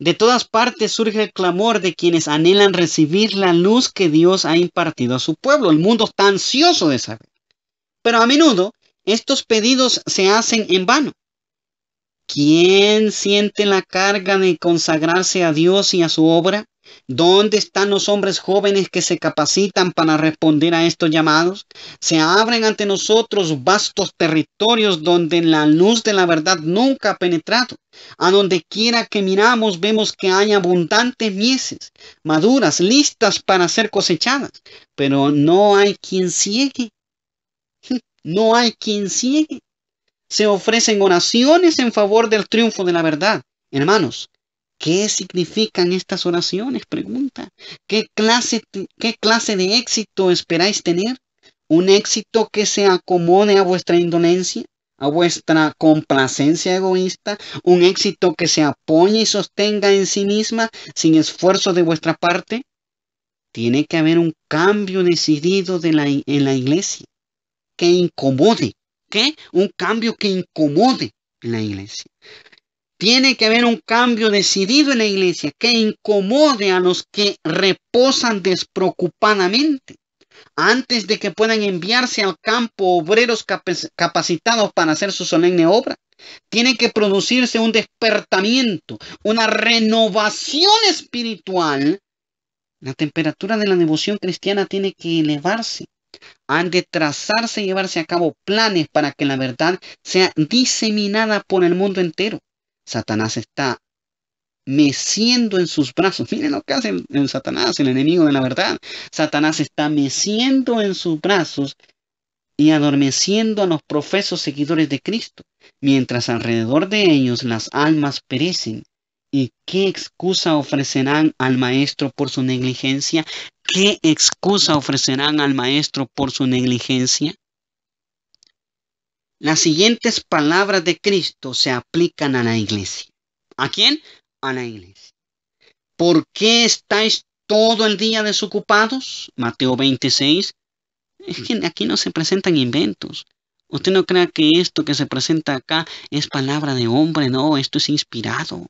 De todas partes surge el clamor de quienes anhelan recibir la luz que Dios ha impartido a su pueblo. El mundo está ansioso de saber. Pero a menudo estos pedidos se hacen en vano. ¿Quién siente la carga de consagrarse a Dios y a su obra? ¿Dónde están los hombres jóvenes que se capacitan para responder a estos llamados? Se abren ante nosotros vastos territorios donde la luz de la verdad nunca ha penetrado. A donde quiera que miramos vemos que hay abundantes mieses, maduras, listas para ser cosechadas, pero no hay quien ciegue. No hay quien ciegue. Se ofrecen oraciones en favor del triunfo de la verdad. Hermanos, ¿Qué significan estas oraciones? Pregunta. ¿Qué clase, ¿Qué clase de éxito esperáis tener? ¿Un éxito que se acomode a vuestra indolencia? a vuestra complacencia egoísta, un éxito que se apoye y sostenga en sí misma sin esfuerzo de vuestra parte? Tiene que haber un cambio decidido en la iglesia que incomode. ¿Qué? Un cambio que incomode en la iglesia. Tiene que haber un cambio decidido en la iglesia que incomode a los que reposan despreocupadamente antes de que puedan enviarse al campo obreros capacitados para hacer su solemne obra. Tiene que producirse un despertamiento, una renovación espiritual. La temperatura de la devoción cristiana tiene que elevarse. Han de trazarse y llevarse a cabo planes para que la verdad sea diseminada por el mundo entero. Satanás está meciendo en sus brazos. Miren lo que hace Satanás, el enemigo de la verdad. Satanás está meciendo en sus brazos y adormeciendo a los profesos seguidores de Cristo, mientras alrededor de ellos las almas perecen. ¿Y qué excusa ofrecerán al maestro por su negligencia? ¿Qué excusa ofrecerán al maestro por su negligencia? Las siguientes palabras de Cristo se aplican a la iglesia. ¿A quién? A la iglesia. ¿Por qué estáis todo el día desocupados? Mateo 26. Es que aquí no se presentan inventos. Usted no crea que esto que se presenta acá es palabra de hombre, no, esto es inspirado.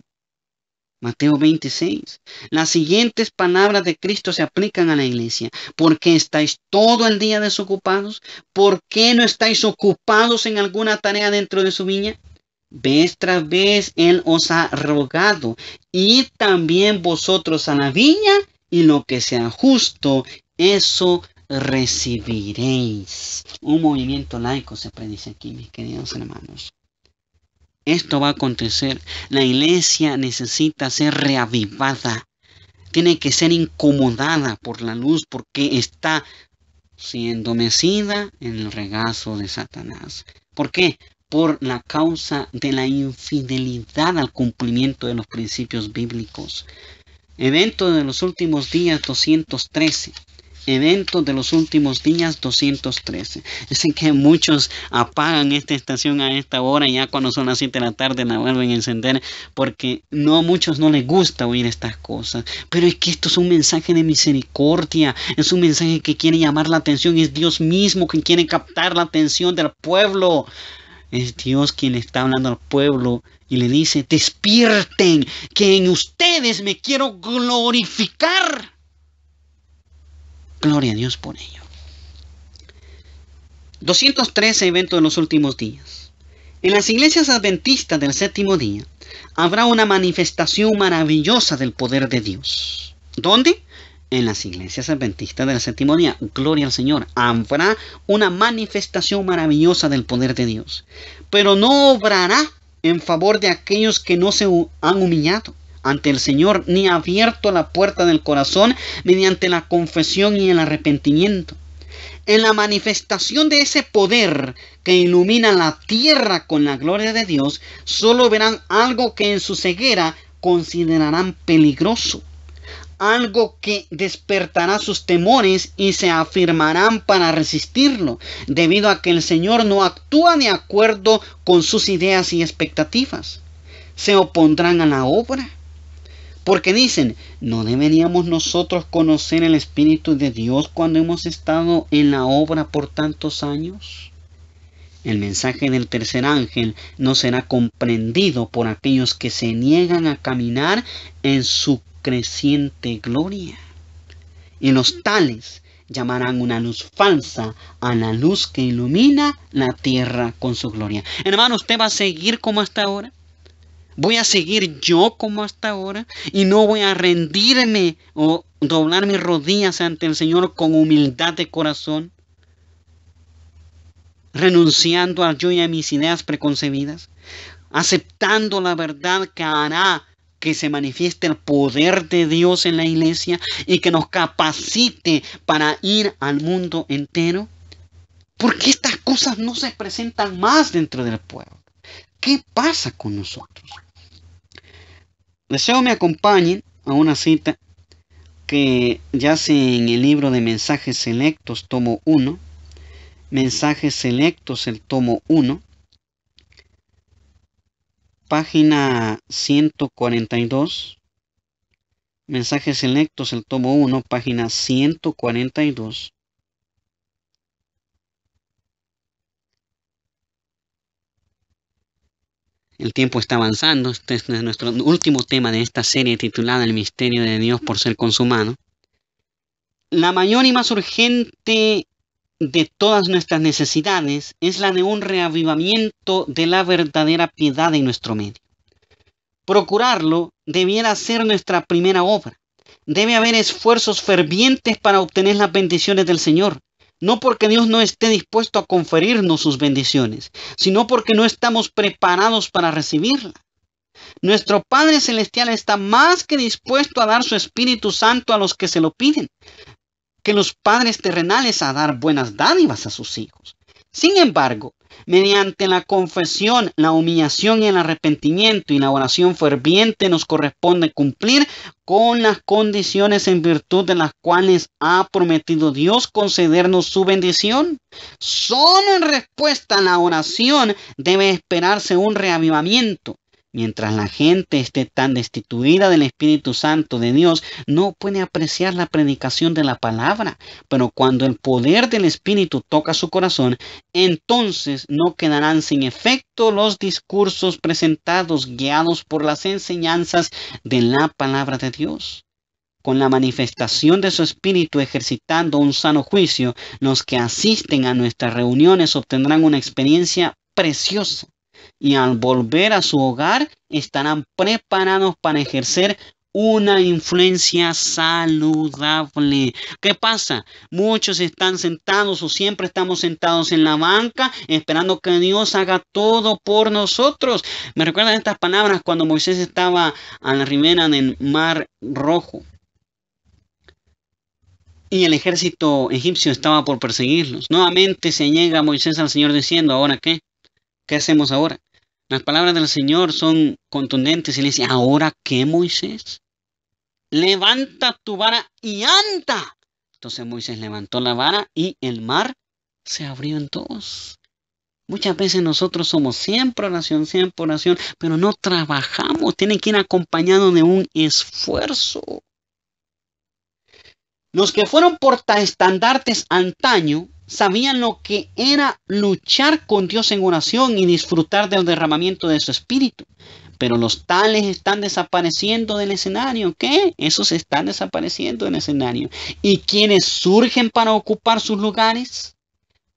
Mateo 26. Las siguientes palabras de Cristo se aplican a la iglesia. ¿Por qué estáis todo el día desocupados? ¿Por qué no estáis ocupados en alguna tarea dentro de su viña? Vez tras vez Él os ha rogado, y también vosotros a la viña, y lo que sea justo, eso recibiréis. Un movimiento laico se predice aquí, mis queridos hermanos. Esto va a acontecer. La iglesia necesita ser reavivada. Tiene que ser incomodada por la luz porque está siendo mecida en el regazo de Satanás. ¿Por qué? Por la causa de la infidelidad al cumplimiento de los principios bíblicos. Evento de los últimos días 213 eventos de los últimos días 213. Dicen que muchos apagan esta estación a esta hora, ya cuando son las 7 de la tarde la vuelven a encender, porque no a muchos no les gusta oír estas cosas. Pero es que esto es un mensaje de misericordia, es un mensaje que quiere llamar la atención, es Dios mismo quien quiere captar la atención del pueblo. Es Dios quien está hablando al pueblo y le dice, despierten, que en ustedes me quiero glorificar. Gloria a Dios por ello. 213 evento de los últimos días. En las iglesias adventistas del séptimo día habrá una manifestación maravillosa del poder de Dios. ¿Dónde? En las iglesias adventistas del séptimo día. Gloria al Señor. Habrá una manifestación maravillosa del poder de Dios. Pero no obrará en favor de aquellos que no se han humillado ante el Señor, ni abierto la puerta del corazón mediante la confesión y el arrepentimiento. En la manifestación de ese poder que ilumina la tierra con la gloria de Dios, solo verán algo que en su ceguera considerarán peligroso, algo que despertará sus temores y se afirmarán para resistirlo, debido a que el Señor no actúa de acuerdo con sus ideas y expectativas. Se opondrán a la obra porque dicen, ¿no deberíamos nosotros conocer el Espíritu de Dios cuando hemos estado en la obra por tantos años? El mensaje del tercer ángel no será comprendido por aquellos que se niegan a caminar en su creciente gloria. Y los tales llamarán una luz falsa a la luz que ilumina la tierra con su gloria. Hermano, ¿usted va a seguir como hasta ahora? Voy a seguir yo como hasta ahora y no voy a rendirme o doblar mis rodillas ante el Señor con humildad de corazón, renunciando a yo y a mis ideas preconcebidas, aceptando la verdad que hará que se manifieste el poder de Dios en la iglesia y que nos capacite para ir al mundo entero. Porque estas cosas no se presentan más dentro del pueblo? ¿Qué pasa con nosotros? Deseo me acompañen a una cita que ya yace en el libro de Mensajes Selectos, tomo 1. Mensajes Selectos, el tomo 1. Página 142. Mensajes Selectos, el tomo 1, página 142. El tiempo está avanzando. Este es nuestro último tema de esta serie titulada El misterio de Dios por ser consumado. La mayor y más urgente de todas nuestras necesidades es la de un reavivamiento de la verdadera piedad en nuestro medio. Procurarlo debiera ser nuestra primera obra. Debe haber esfuerzos fervientes para obtener las bendiciones del Señor. No porque Dios no esté dispuesto a conferirnos sus bendiciones, sino porque no estamos preparados para recibirla. Nuestro Padre Celestial está más que dispuesto a dar su Espíritu Santo a los que se lo piden, que los padres terrenales a dar buenas dádivas a sus hijos. Sin embargo, mediante la confesión, la humillación y el arrepentimiento y la oración ferviente nos corresponde cumplir con las condiciones en virtud de las cuales ha prometido Dios concedernos su bendición. Solo en respuesta a la oración debe esperarse un reavivamiento Mientras la gente esté tan destituida del Espíritu Santo de Dios, no puede apreciar la predicación de la palabra. Pero cuando el poder del Espíritu toca su corazón, entonces no quedarán sin efecto los discursos presentados guiados por las enseñanzas de la palabra de Dios. Con la manifestación de su espíritu ejercitando un sano juicio, los que asisten a nuestras reuniones obtendrán una experiencia preciosa y al volver a su hogar estarán preparados para ejercer una influencia saludable. ¿Qué pasa? Muchos están sentados o siempre estamos sentados en la banca esperando que Dios haga todo por nosotros. Me recuerdan estas palabras cuando Moisés estaba a la ribera el Mar Rojo y el ejército egipcio estaba por perseguirlos. Nuevamente se niega Moisés al Señor diciendo, ¿ahora qué? ¿Qué hacemos ahora? Las palabras del Señor son contundentes y le dice, ¿ahora qué, Moisés? Levanta tu vara y anda. Entonces Moisés levantó la vara y el mar se abrió en todos Muchas veces nosotros somos siempre oración, siempre oración, pero no trabajamos. tienen que ir acompañado de un esfuerzo. Los que fueron portaestandartes antaño sabían lo que era luchar con Dios en oración y disfrutar del derramamiento de su espíritu. Pero los tales están desapareciendo del escenario. ¿Qué? Esos están desapareciendo del escenario. ¿Y quienes surgen para ocupar sus lugares?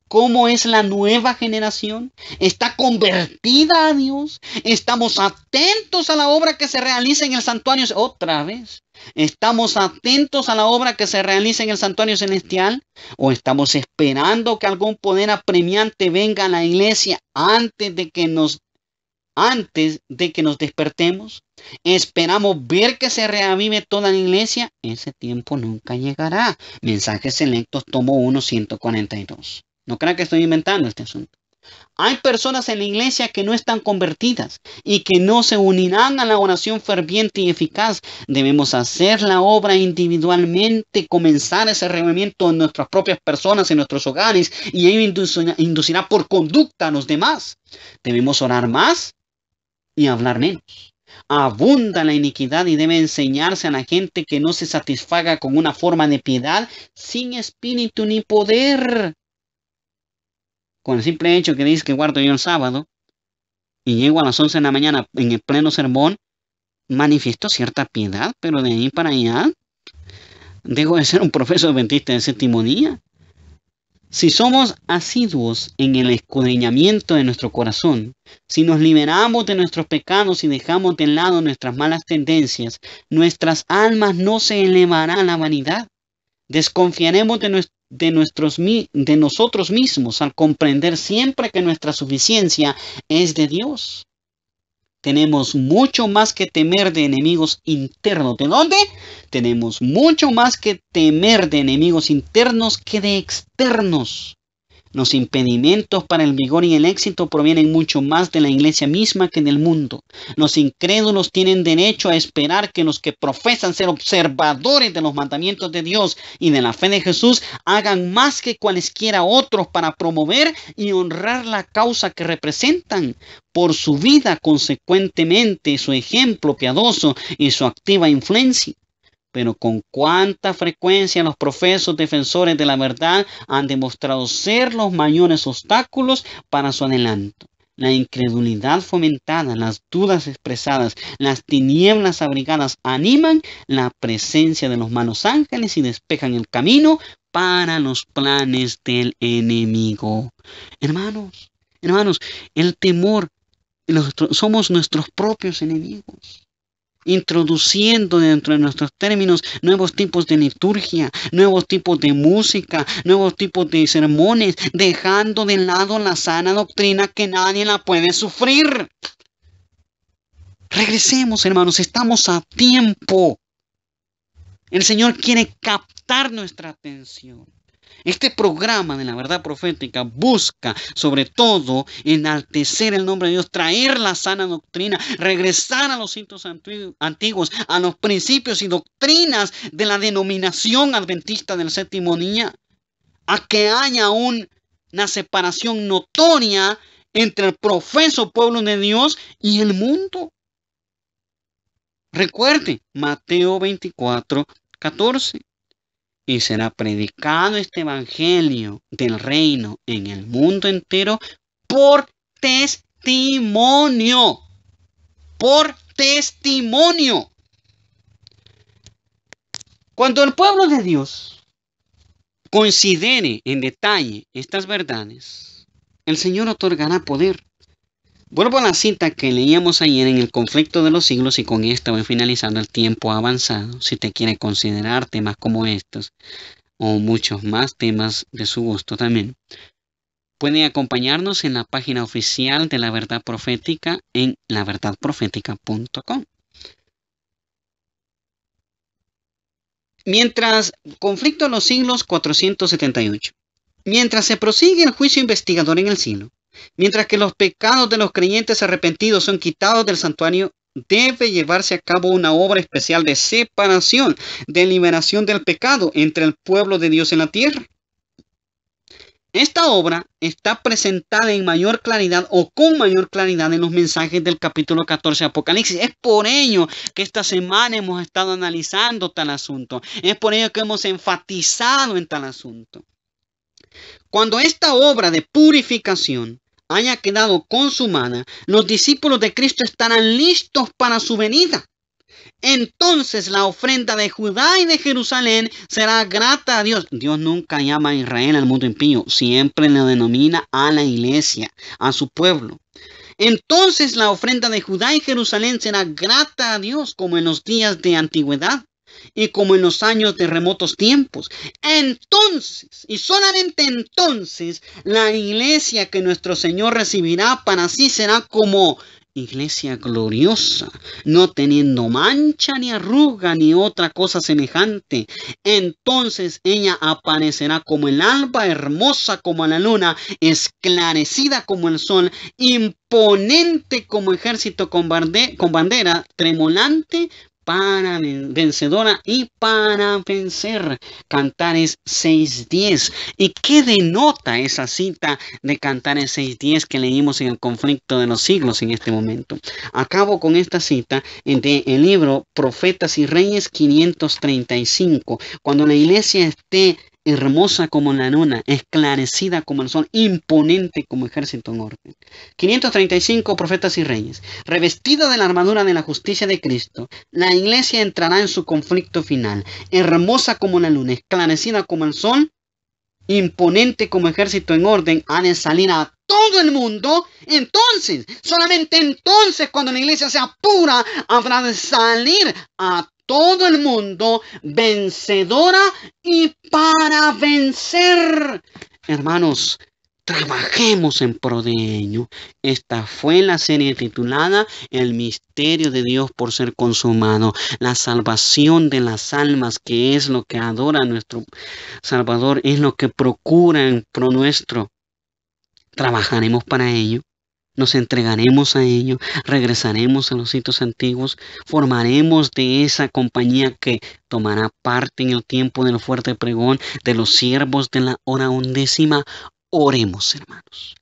¿Cómo es la nueva generación? ¿Está convertida a Dios? ¿Estamos atentos a la obra que se realiza en el santuario? Otra vez, ¿Estamos atentos a la obra que se realiza en el santuario celestial? ¿O estamos esperando que algún poder apremiante venga a la iglesia antes de que nos antes de que nos despertemos? ¿Esperamos ver que se reavive toda la iglesia? Ese tiempo nunca llegará. Mensajes selectos, tomo 1, 142. No crean que estoy inventando este asunto. Hay personas en la iglesia que no están convertidas y que no se unirán a la oración ferviente y eficaz. Debemos hacer la obra individualmente, comenzar ese removimiento en nuestras propias personas, en nuestros hogares, y ello inducirá por conducta a los demás. Debemos orar más y hablar menos. Abunda la iniquidad y debe enseñarse a la gente que no se satisfaga con una forma de piedad sin espíritu ni poder con el simple hecho que dice que guardo yo el sábado y llego a las 11 de la mañana en el pleno sermón, manifiesto cierta piedad, pero de ahí para allá dejo de ser un profesor adventista del séptimo día. Si somos asiduos en el escudriñamiento de nuestro corazón, si nos liberamos de nuestros pecados y dejamos de lado nuestras malas tendencias, nuestras almas no se elevarán a la vanidad. Desconfiaremos de, de, nuestros, de nosotros mismos al comprender siempre que nuestra suficiencia es de Dios. Tenemos mucho más que temer de enemigos internos. ¿De dónde? Tenemos mucho más que temer de enemigos internos que de externos. Los impedimentos para el vigor y el éxito provienen mucho más de la iglesia misma que del mundo. Los incrédulos tienen derecho a esperar que los que profesan ser observadores de los mandamientos de Dios y de la fe de Jesús hagan más que cualesquiera otros para promover y honrar la causa que representan. Por su vida, consecuentemente, su ejemplo piadoso y su activa influencia. Pero con cuánta frecuencia los profesos defensores de la verdad han demostrado ser los mayores obstáculos para su adelanto. La incredulidad fomentada, las dudas expresadas, las tinieblas abrigadas animan la presencia de los malos ángeles y despejan el camino para los planes del enemigo. Hermanos, hermanos, el temor, somos nuestros propios enemigos introduciendo dentro de nuestros términos nuevos tipos de liturgia, nuevos tipos de música, nuevos tipos de sermones, dejando de lado la sana doctrina que nadie la puede sufrir. Regresemos, hermanos, estamos a tiempo. El Señor quiere captar nuestra atención. Este programa de la verdad profética busca sobre todo enaltecer el nombre de Dios, traer la sana doctrina, regresar a los cintos antiguos, a los principios y doctrinas de la denominación adventista del séptimo día, a que haya aún una separación notoria entre el profeso pueblo de Dios y el mundo. Recuerde, Mateo 24, 14 y será predicado este Evangelio del reino en el mundo entero por testimonio. Por testimonio. Cuando el pueblo de Dios considere en detalle estas verdades, el Señor otorgará poder Vuelvo a la cita que leíamos ayer en el conflicto de los siglos y con esta voy finalizando el tiempo avanzado. Si te quiere considerar temas como estos o muchos más temas de su gusto también, pueden acompañarnos en la página oficial de la verdad profética en laverdadprofética.com. Mientras, conflicto de los siglos 478. Mientras se prosigue el juicio investigador en el siglo, Mientras que los pecados de los creyentes arrepentidos son quitados del santuario, debe llevarse a cabo una obra especial de separación, de liberación del pecado entre el pueblo de Dios en la tierra. Esta obra está presentada en mayor claridad o con mayor claridad en los mensajes del capítulo 14 de Apocalipsis. Es por ello que esta semana hemos estado analizando tal asunto. Es por ello que hemos enfatizado en tal asunto. Cuando esta obra de purificación haya quedado consumada, los discípulos de Cristo estarán listos para su venida. Entonces la ofrenda de Judá y de Jerusalén será grata a Dios. Dios nunca llama a Israel al mundo impío, siempre le denomina a la iglesia, a su pueblo. Entonces la ofrenda de Judá y Jerusalén será grata a Dios como en los días de antigüedad y como en los años de remotos tiempos. Entonces, y solamente entonces, la iglesia que nuestro Señor recibirá para sí será como iglesia gloriosa, no teniendo mancha ni arruga ni otra cosa semejante. Entonces ella aparecerá como el alba, hermosa como la luna, esclarecida como el sol, imponente como ejército con, con bandera, tremolante para vencedora y para vencer. Cantares 6.10. ¿Y qué denota esa cita de Cantares 6.10 que leímos en el conflicto de los siglos en este momento? Acabo con esta cita del el libro Profetas y Reyes 535. Cuando la iglesia esté hermosa como la luna, esclarecida como el sol, imponente como ejército en orden. 535 profetas y reyes. Revestida de la armadura de la justicia de Cristo, la iglesia entrará en su conflicto final. Hermosa como la luna, esclarecida como el sol, imponente como ejército en orden, ha de salir a todo el mundo. Entonces, solamente entonces, cuando la iglesia sea pura, habrá de salir a todo el mundo vencedora y para vencer. Hermanos, trabajemos en pro de ello. Esta fue la serie titulada El misterio de Dios por ser consumado, la salvación de las almas, que es lo que adora nuestro Salvador, es lo que procura en pro nuestro. Trabajaremos para ello. Nos entregaremos a ello, regresaremos a los sitios antiguos, formaremos de esa compañía que tomará parte en el tiempo del fuerte pregón de los siervos de la hora undécima. Oremos, hermanos.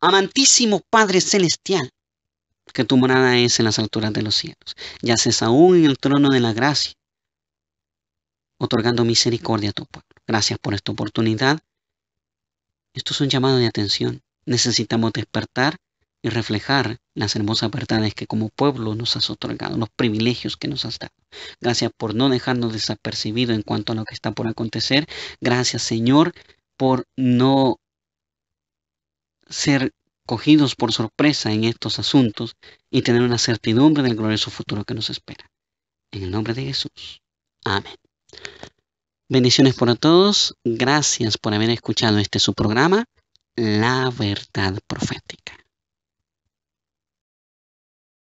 Amantísimo Padre Celestial, que tu morada es en las alturas de los cielos. Yaces aún en el trono de la gracia, otorgando misericordia a tu pueblo. Gracias por esta oportunidad. Esto es un llamado de atención. Necesitamos despertar y reflejar las hermosas verdades que como pueblo nos has otorgado, los privilegios que nos has dado. Gracias por no dejarnos desapercibido en cuanto a lo que está por acontecer. Gracias, Señor, por no ser cogidos por sorpresa en estos asuntos y tener una certidumbre del glorioso futuro que nos espera. En el nombre de Jesús. Amén. Bendiciones para todos. Gracias por haber escuchado este su programa, La Verdad Profética.